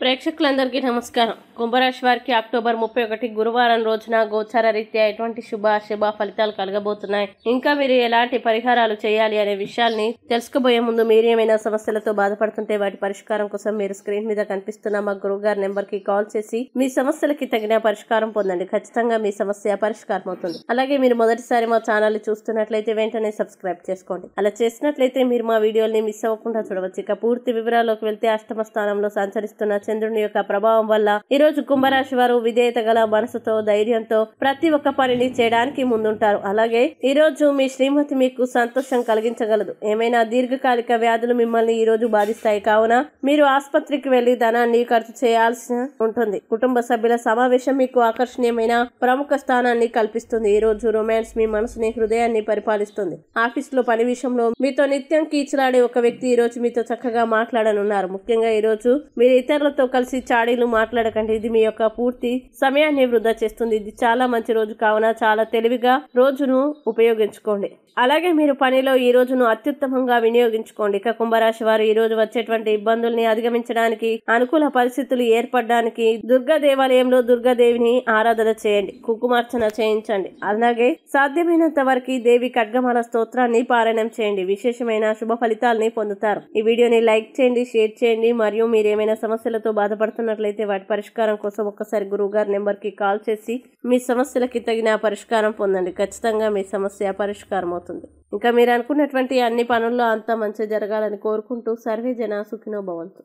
ప్రేక్షకులందరికీ నమస్కారం కుంభరాశి వారికి అక్టోబర్ ముప్పై ఒకటి గురువారం రోజున గోచార రీత్యా ఎటువంటి శుభ అశుభ ఫలితాలు కలగబోతున్నాయి ఇంకా మీరు ఎలాంటి పరిహారాలు చేయాలి అనే విషయాల్ని తెలుసుకోబోయే ముందు మీరు ఏమైనా సమస్యలతో బాధపడుతుంటే వాటి పరిష్కారం కోసం మీరు స్క్రీన్ మీద కనిపిస్తున్న మా గురువు గారి నెంబర్కి కాల్ చేసి మీ సమస్యలకి తగిన పరిష్కారం పొందండి ఖచ్చితంగా మీ సమస్య పరిష్కారం అవుతుంది అలాగే మీరు మొదటిసారి మా ఛానల్ చూస్తున్నట్లయితే వెంటనే సబ్స్క్రైబ్ చేసుకోండి అలా చేసినట్లయితే మీరు మా వీడియోని మిస్ అవ్వకుండా చూడవచ్చు ఇక పూర్తి వివరాల్లోకి వెళ్తే అష్టమ స్థానంలో సంచరిస్తున్న చంద్రుని యొక్క ప్రభావం వల్ల ఈ రోజు కుంభరాశి వారు విధేయత గల మనసుతో ధైర్యంతో ప్రతి ఒక్క పనిని చేయడానికి ముందుంటారు అలాగే ఈ రోజు మీ శ్రీమతి మీకు సంతోషం కలిగించగలదు ఏమైనా దీర్ఘకాలిక వ్యాధులు మిమ్మల్ని ఈ రోజు బాధిస్తాయి కావున మీరు ఆసుపత్రికి వెళ్లి ధనాన్ని ఖర్చు చేయాల్సి ఉంటుంది కుటుంబ సభ్యుల సమావేశం మీకు ఆకర్షణీయమైన ప్రముఖ స్థానాన్ని కల్పిస్తుంది ఈ రోజు రొమాన్స్ మీ మనసుని హృదయాన్ని పరిపాలిస్తుంది ఆఫీస్ లో పని విషయంలో మీతో నిత్యం కీచలాడే ఒక వ్యక్తి ఈ రోజు మీతో చక్కగా మాట్లాడనున్నారు ముఖ్యంగా ఈ రోజు మీరు ఇతరులతో ఇతరులతో కలిసి చాడీలు మాట్లాడకండి ఇది మీ యొక్క పూర్తి సమయాన్ని వృధా చేస్తుంది ఇది చాలా మంచి రోజు కావున చాలా తెలివిగా రోజును ఉపయోగించుకోండి అలాగే మీరు పనిలో ఈ రోజును అత్యుత్తమంగా వినియోగించుకోండి ఇక కుంభరాశి వారు ఈ రోజు వచ్చేటువంటి ఇబ్బందుల్ని అధిగమించడానికి అనుకూల పరిస్థితులు ఏర్పడడానికి దుర్గా దేవాలయంలో దుర్గాదేవిని ఆరాధన చేయండి కుకుమార్చన చేయించండి అలాగే సాధ్యమైనంత వరకు దేవి ఖడ్గమాల స్తోత్రాన్ని పారాయణం చేయండి విశేషమైన శుభ ఫలితాలని పొందుతారు ఈ వీడియోని లైక్ చేయండి షేర్ చేయండి మరియు మీరేమైనా సమస్యలతో సమస్యలతో బాధపడుతున్నట్లయితే వాటి పరిష్కారం కోసం ఒక్కసారి గురువుగారి నెంబర్కి కాల్ చేసి మీ సమస్యలకి తగిన పరిష్కారం పొందండి ఖచ్చితంగా మీ సమస్య పరిష్కారం అవుతుంది ఇంకా మీరు అనుకున్నటువంటి అన్ని పనుల్లో అంతా మంచి జరగాలని కోరుకుంటూ సర్వే జన సుఖినో భవంతు